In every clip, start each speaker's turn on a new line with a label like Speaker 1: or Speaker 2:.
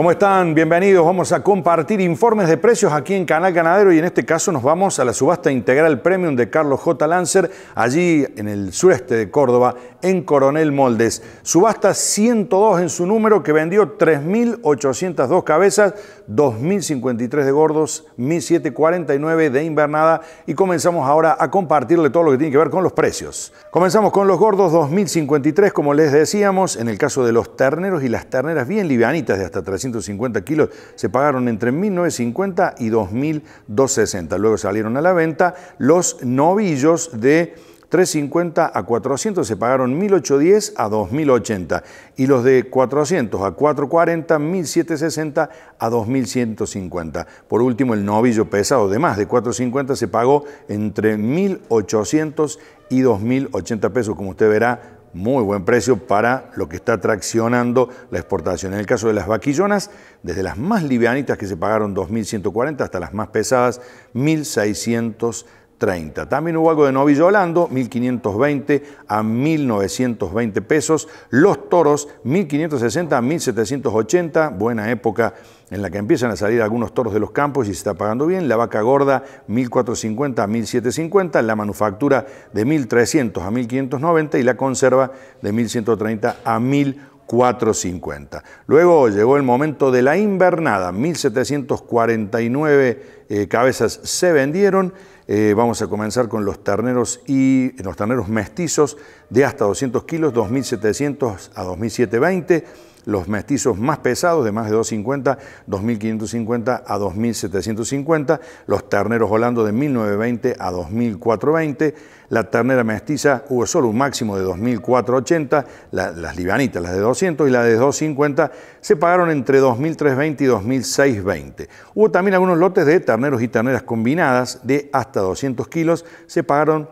Speaker 1: ¿Cómo están? Bienvenidos. Vamos a compartir informes de precios aquí en Canal Ganadero y en este caso nos vamos a la subasta integral premium de Carlos J. Lancer, allí en el sureste de Córdoba, en Coronel Moldes. Subasta 102 en su número que vendió 3.802 cabezas 2.053 de gordos, 1.749 de invernada y comenzamos ahora a compartirle todo lo que tiene que ver con los precios. Comenzamos con los gordos 2.053, como les decíamos, en el caso de los terneros y las terneras bien livianitas de hasta 350 kilos, se pagaron entre 1.950 y 2.260. Luego salieron a la venta los novillos de 350 a 400 se pagaron 1810 a 2080 y los de 400 a 440, 1760 a 2150. Por último, el novillo pesado de más de 450 se pagó entre 1800 y 2080 pesos, como usted verá, muy buen precio para lo que está traccionando la exportación. En el caso de las vaquillonas, desde las más livianitas que se pagaron 2.140 hasta las más pesadas 1.600 también hubo algo de novillo holando, 1.520 a 1.920 pesos. Los toros, 1.560 a 1.780, buena época en la que empiezan a salir algunos toros de los campos y se está pagando bien. La vaca gorda, 1.450 a 1.750. La manufactura de 1.300 a 1.590 y la conserva de 1.130 a 1.450. Luego llegó el momento de la invernada, 1.749 eh, cabezas se vendieron. Eh, vamos a comenzar con los terneros, y, eh, los terneros mestizos de hasta 200 kilos, 2.700 a 2.720 los mestizos más pesados de más de 250, 2550 a 2750, los terneros holandos de 1920 a 2420, la ternera mestiza hubo solo un máximo de 2480, las libanitas, las de 200 y las de 250 se pagaron entre 2320 y 2620. Hubo también algunos lotes de terneros y terneras combinadas de hasta 200 kilos se pagaron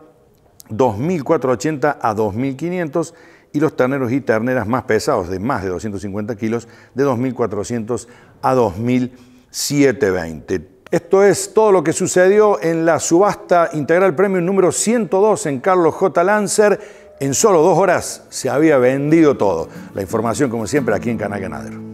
Speaker 1: 2.480 a 2.500 y los terneros y terneras más pesados, de más de 250 kilos, de 2.400 a 2.720. Esto es todo lo que sucedió en la subasta integral premium número 102 en Carlos J. Lancer. En solo dos horas se había vendido todo. La información, como siempre, aquí en Canal Ganadero.